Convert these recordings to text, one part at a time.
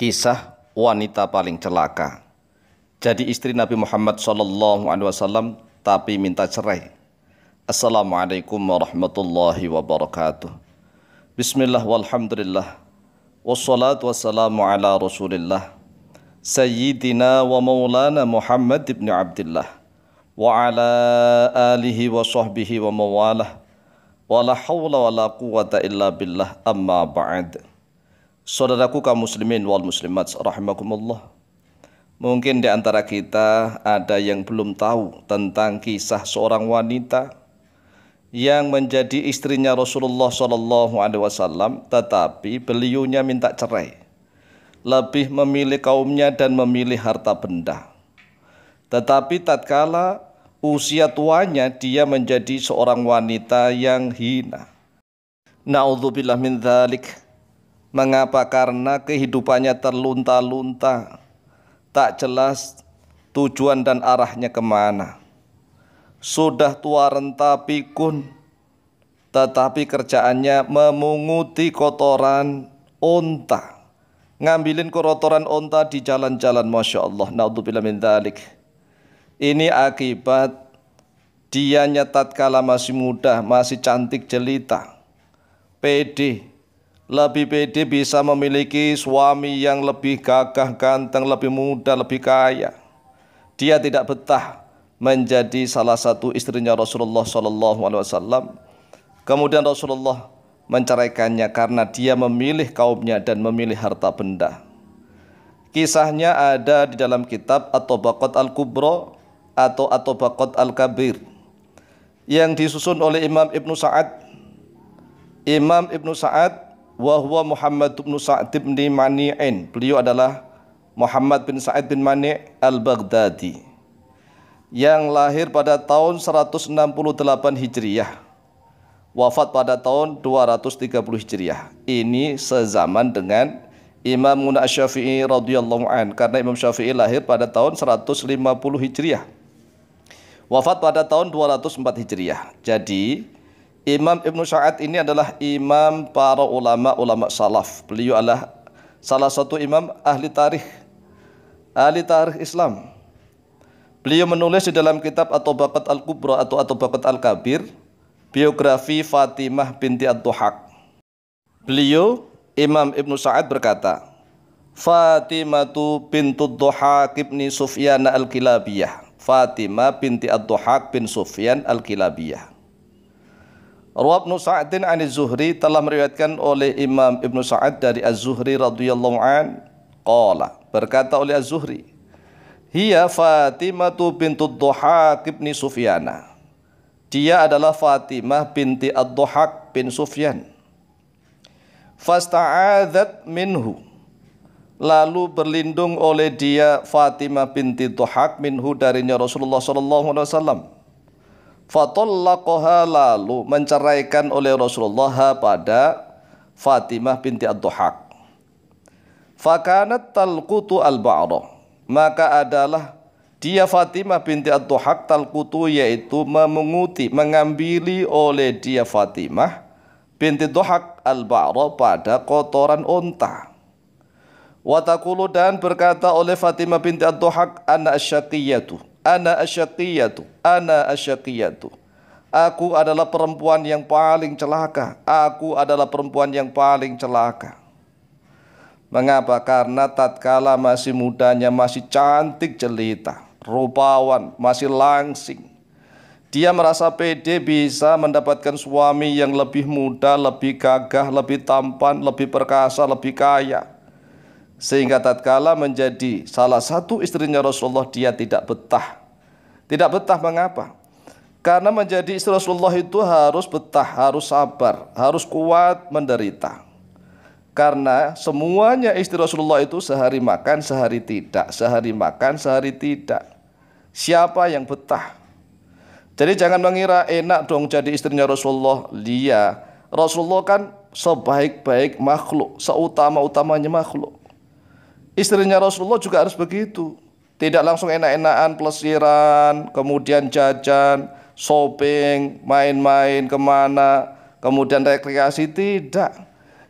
kisah wanita paling celaka. Jadi istri Nabi Muhammad SAW tapi minta cerai. Assalamualaikum warahmatullahi wabarakatuh. Bismillah walhamdulillah. Wassalatu wassalamu ala rasulillah. Sayyidina wa maulana Muhammad ibn Abdullah. Wa ala alihi wa sahbihi wa mawalah. Wa la hawla wa la quwata illa billah amma ba'd. Saudaraku kaum muslimin wal muslimat rahimakumullah. Mungkin di antara kita ada yang belum tahu tentang kisah seorang wanita yang menjadi istrinya Rasulullah Shallallahu Alaihi Wasallam, tetapi beliaunya minta cerai, lebih memilih kaumnya dan memilih harta benda. Tetapi tatkala usia tuanya dia menjadi seorang wanita yang hina. Naudzubillah min dzalik Mengapa? Karena kehidupannya terlunta-lunta, tak jelas tujuan dan arahnya kemana. Sudah tua renta pikun, tetapi kerjaannya memunguti kotoran unta. Ngambilin kotoran unta di jalan-jalan, Masya Allah. Naudzubillah min dalik. Ini akibat dianya tatkala masih muda, masih cantik jelita, pede, lebih pede bisa memiliki suami yang lebih gagah, ganteng, lebih muda, lebih kaya. Dia tidak betah menjadi salah satu istrinya Rasulullah Shallallahu Alaihi Wasallam. Kemudian Rasulullah menceraikannya karena dia memilih kaumnya dan memilih harta benda. Kisahnya ada di dalam kitab atau Bakot al Kubro atau atau Bakot al Kabir yang disusun oleh Imam Ibnu Sa'ad. Imam Ibnu Sa'ad wa huwa Muhammad bin Sa'd bin Mani'in. Beliau adalah Muhammad bin Sa'id bin Mani' al-Baghdadi yang lahir pada tahun 168 Hijriyah wafat pada tahun 230 Hijriah. Ini sezaman dengan Imam Muna Syafi'i radhiyallahu an karena Imam Syafi'i lahir pada tahun 150 Hijriah. Wafat pada tahun 204 Hijriah. Jadi Imam Ibnu Sa'ad ini adalah imam para ulama-ulama salaf. Beliau adalah salah satu imam ahli tarikh ahli tarikh Islam. Beliau menulis di dalam kitab atau bakat Al-Kubra atau atau bakat Al-Kabir biografi Fatimah binti Ad-Duhak. Beliau Imam Ibnu Sa'ad berkata, Fatimah bintu Duhak ibni Sufyan Al-Kilabiyah. Fatimah binti Ad-Duhak bin Sufyan Al-Kilabiyah. Rawab Sa'din an Zuhri telah meriwayatkan oleh Imam Ibnu Sa'ad dari Az-Zuhri radhiyallahu an qala berkata oleh Az-Zuhri Hiya Fatimatu bintu Dhuhak ibni Sufyana Dia adalah Fatimah binti Ad-Dhuhak bin Sufyan Fasta'adzat minhu Lalu berlindung oleh dia Fatimah binti Dhuhak minhu darinya Rasulullah sallallahu alaihi wasallam Fatallaqaha lalu menceraikan oleh Rasulullah pada Fatimah binti Ad-Duhak. Fakanat talqutu al Maka adalah dia Fatimah binti Ad-Duhak talqutu yaitu mengutip mengambili oleh dia Fatimah binti Duhak al ba'ro pada kotoran unta. Watakulu dan berkata oleh Fatimah binti Ad-Duhak anak syaqiyatu. Ana asyakiyatu. ana tuh. Aku adalah perempuan yang paling celaka. Aku adalah perempuan yang paling celaka. Mengapa? Karena tatkala masih mudanya masih cantik jelita, rupawan, masih langsing. Dia merasa pede bisa mendapatkan suami yang lebih muda, lebih gagah, lebih tampan, lebih perkasa, lebih kaya. Sehingga tatkala menjadi salah satu istrinya Rasulullah dia tidak betah. Tidak betah mengapa? Karena menjadi istri Rasulullah itu harus betah, harus sabar, harus kuat menderita. Karena semuanya istri Rasulullah itu sehari makan, sehari tidak, sehari makan, sehari tidak. Siapa yang betah? Jadi jangan mengira enak dong jadi istrinya Rasulullah. dia. Rasulullah kan sebaik-baik makhluk, seutama-utamanya makhluk. Istrinya Rasulullah juga harus begitu. Tidak langsung enak-enakan pelesiran, kemudian jajan, shopping, main-main kemana, kemudian rekreasi, tidak.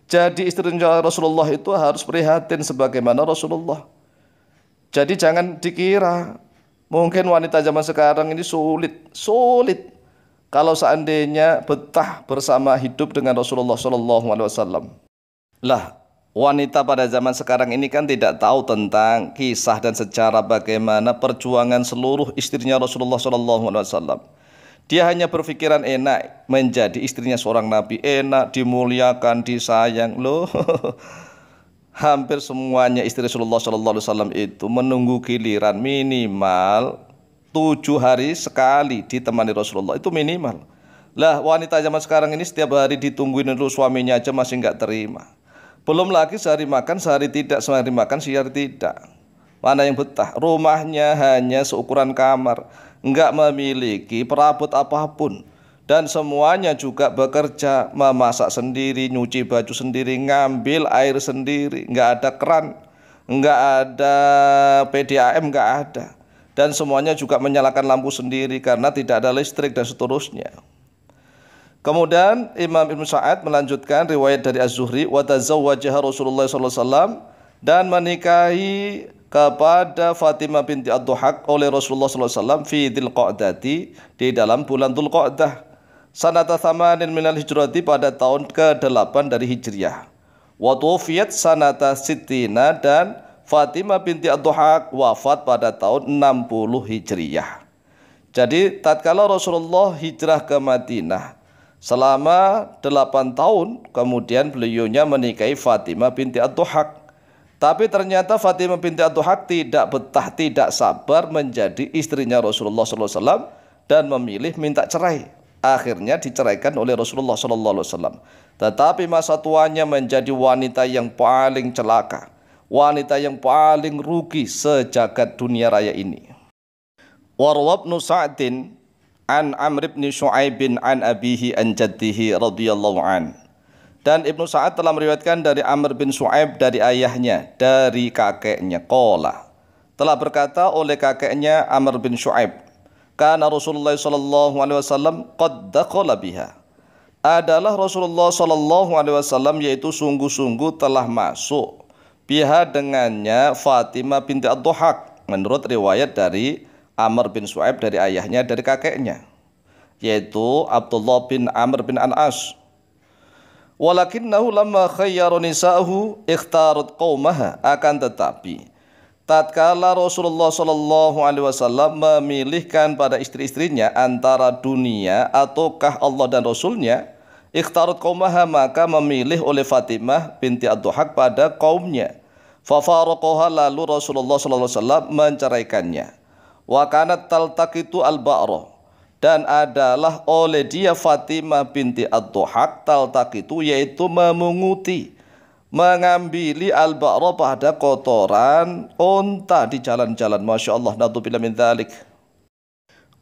Jadi istrinya Rasulullah itu harus prihatin sebagaimana Rasulullah. Jadi jangan dikira mungkin wanita zaman sekarang ini sulit, sulit kalau seandainya betah bersama hidup dengan Rasulullah Shallallahu Alaihi Wasallam. Lah, wanita pada zaman sekarang ini kan tidak tahu tentang kisah dan sejarah bagaimana perjuangan seluruh istrinya Rasulullah SAW. Dia hanya berpikiran enak menjadi istrinya seorang nabi, enak dimuliakan, disayang. Loh, hampir semuanya istri Rasulullah SAW itu menunggu giliran minimal tujuh hari sekali ditemani Rasulullah itu minimal. Lah wanita zaman sekarang ini setiap hari ditungguin dulu suaminya aja masih nggak terima. Belum lagi sehari makan, sehari tidak, sehari makan, sehari tidak. Mana yang betah? Rumahnya hanya seukuran kamar, enggak memiliki perabot apapun. Dan semuanya juga bekerja, memasak sendiri, nyuci baju sendiri, ngambil air sendiri, enggak ada keran, enggak ada PDAM, enggak ada. Dan semuanya juga menyalakan lampu sendiri karena tidak ada listrik dan seterusnya. Kemudian Imam Ibn Sa'ad melanjutkan riwayat dari Az-Zuhri wa tazawwajaha Rasulullah sallallahu alaihi wasallam dan menikahi kepada Fatimah binti Ad-Duhak oleh Rasulullah sallallahu alaihi wasallam fi di dalam bulan Dzulqa'dah sanata thamanin minal hijrati pada tahun ke-8 dari Hijriah. Wa tuwfiyat sanata sitina dan Fatimah binti Ad-Duhak wafat pada tahun 60 Hijriah. Jadi tatkala Rasulullah hijrah ke Madinah, selama 8 tahun kemudian beliaunya menikahi Fatimah binti Ad-Duhak tapi ternyata Fatimah binti Ad-Duhak tidak betah tidak sabar menjadi istrinya Rasulullah SAW dan memilih minta cerai akhirnya diceraikan oleh Rasulullah SAW tetapi masa tuanya menjadi wanita yang paling celaka wanita yang paling rugi sejagat dunia raya ini Warwab Sa'din an Amr bin Shu'aib bin an abihi an jaddihi radhiyallahu an. Dan Ibnu Sa'ad telah meriwayatkan dari Amr bin Shu'aib dari ayahnya, dari kakeknya Qala. Telah berkata oleh kakeknya Amr bin Shu'aib, "Kana Rasulullah sallallahu alaihi wasallam qad daqala biha." Adalah Rasulullah sallallahu alaihi wasallam yaitu sungguh-sungguh telah masuk biha dengannya Fatimah binti ad menurut riwayat dari Amr bin Su'aib dari ayahnya dari kakeknya yaitu Abdullah bin Amr bin Anas. Walakinnahu lamma khayyara nisa'ahu ikhtarat qaumaha akan tetapi tatkala Rasulullah Shallallahu alaihi wasallam memilihkan pada istri-istrinya antara dunia ataukah Allah dan Rasulnya ikhtarat qaumaha maka memilih oleh Fatimah binti Ad-Duhak pada kaumnya. Fafaraqaha lalu Rasulullah Shallallahu alaihi wasallam menceraikannya wa kanat taltaqitu al-ba'ra dan adalah oleh dia Fatimah binti Ad-Duhak taltaqitu yaitu memunguti mengambili al-ba'ra pada kotoran unta di jalan-jalan Masya Allah Nadubillah min dhalik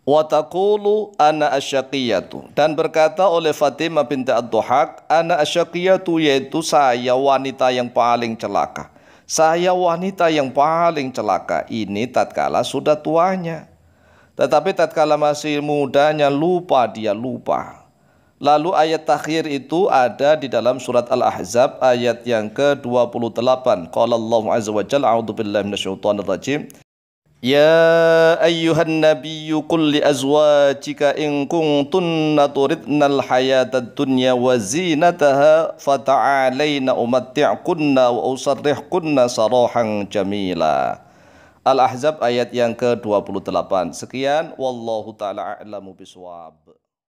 Watakulu ana asyakiyatu dan berkata oleh Fatimah binti Ad-Duhak ana asyakiyatu yaitu saya wanita yang paling celaka saya wanita yang paling celaka ini tatkala sudah tuanya. Tetapi tatkala masih mudanya lupa dia lupa. Lalu ayat takhir itu ada di dalam surat Al-Ahzab ayat yang ke-28. Qala Allahu azza wa jalla a'udzu billahi minasyaitonir rajim. يا أيها النبي قل لأزواجك إن كنتن تردن الحياة الدنيا وزينتها فتعالين أمتعكن وأسرحكن سراحا جميلا Al-Ahzab ayat yang ke-28. Sekian wallahu taala a'lamu biswab.